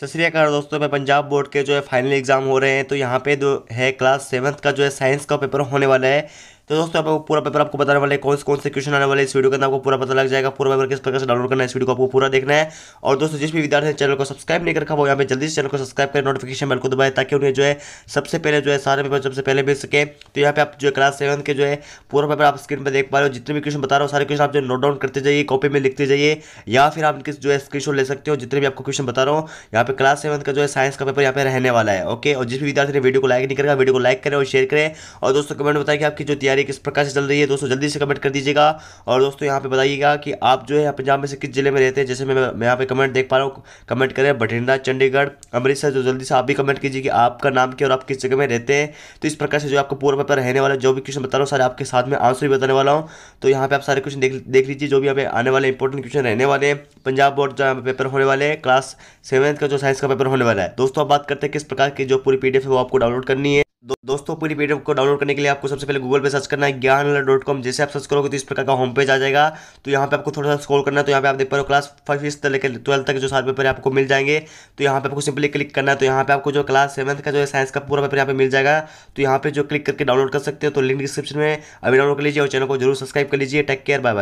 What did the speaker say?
सत श्रीकाल दोस्तों मैं पंजाब बोर्ड के जो है फाइनल एग्ज़ाम हो रहे हैं तो यहाँ पे जो है क्लास सेवन्थ का जो है साइंस का पेपर होने वाला है तो दोस्तों आपको पूरा पेपर आपको बताने वाले कौन से कौन से क्वेश्चन आने वाले इस वीडियो के अंदर आपको पूरा पता लग जाएगा पूरा पेपर किस प्रकार से डाउनलोड करना है इस वीडियो को आपको पूरा देखना है और दोस्तों जिस भी विद्यार्थी चैनल को सब्सक्राइब नहीं रखा वो यहाँ पे जल्दी से चैनल को सब्सक्राइब करें नोटिफिकेशन बिल्कुल दबाए ताकि उन्हें जो है सबसे पहले जो है सारे पेपर सबसे पहले मिल सके तो यहाँ पे आप जो क्लास सेवन के जो है पूरा पेपर आप स्क्रीन पर देख पा रहे हो जितने भी क्वेश्चन बता रहे हो सारे क्वेश्चन आप जो नोट डाउन करते जाइए कॉपी में लिखते जाइए या फिर आप किस जो है स्क्रीन ले सकते हो जितने भी आपको क्वेश्चन बता रहा हूँ यहाँ पे क्लास सेवन का जो है साइंस का पेपर यहाँ पे रहने वाला है ओके और जिस भी विद्यार्थी ने वीडियो को लाइक नहीं करेगा वीडियो को लाइक करें और शेयर करें और दोस्तों कमेंट बताए कि आपकी जो तैयारी तैयारी किस प्रकार से चल रही है दोस्तों जल्दी से कमेंट कर दीजिएगा और दोस्तों यहाँ पे बताइएगा कि आप जो है पंजाब में से किस जिले में रहते हैं जैसे मैं मैं यहाँ पे कमेंट देख पा रहा हूँ कमेंट करें बठिंडा चंडीगढ़ अमृतसर जो तो जल्दी से आप भी कमेंट कीजिए कि आपका नाम क्या और आप किस जगह में रहते हैं तो इस प्रकार से जो आपको पूरा पेपर रहने वाला जो भी क्वेश्चन बता रहा हूँ सारे आपके साथ में आंसर भी बताने वाला हूँ तो यहाँ पर आप सारे क्वेश्चन देख लीजिए जो भी यहाँ आने वाले इंपॉर्टेंट क्वेश्चन रहने वाले हैं पंजाब बोर्ड जो पेपर होने वाले हैं क्लास सेवन्थ का जो साइंस का पेपर होने वाला है दोस्तों आप बात करते हैं किस प्रकार की जो पूरी पीडीएफ है वो आपको डाउनलोड करनी है दो, दोस्तों पूरी पीडीएफ को डाउनलोड करने के लिए आपको सबसे पहले गूगल पे सर्च करना है ज्ञान डॉट कॉम जैसे आप सर्च करोगे तो इस प्रकार का होम पेज आ जाएगा तो यहाँ पे आपको थोड़ा सा स्क्रॉल करना है तो यहाँ पे आप देख पा रहे हो क्लास फर्स्ट से लेकर ट्वेल्थ तक जो सारे पेपर आपको मिल जाएंगे तो यहाँ पे आपको सिंपली क्लिक करना है तो यहाँ पे आपको जो क्लास सेवंथ का जो है साइंस का पूरा पेपर यहाँ पे मिल जाएगा तो यहाँ पे जो क्लिक करके डाउनलोड कर सकते हो तो लिंक डिस्क्रिप्शन में अभी डाउनलोड कर लीजिए और चैनल को जरूर सब्सक्राइब कर लीजिए टेक केयर बाय बाय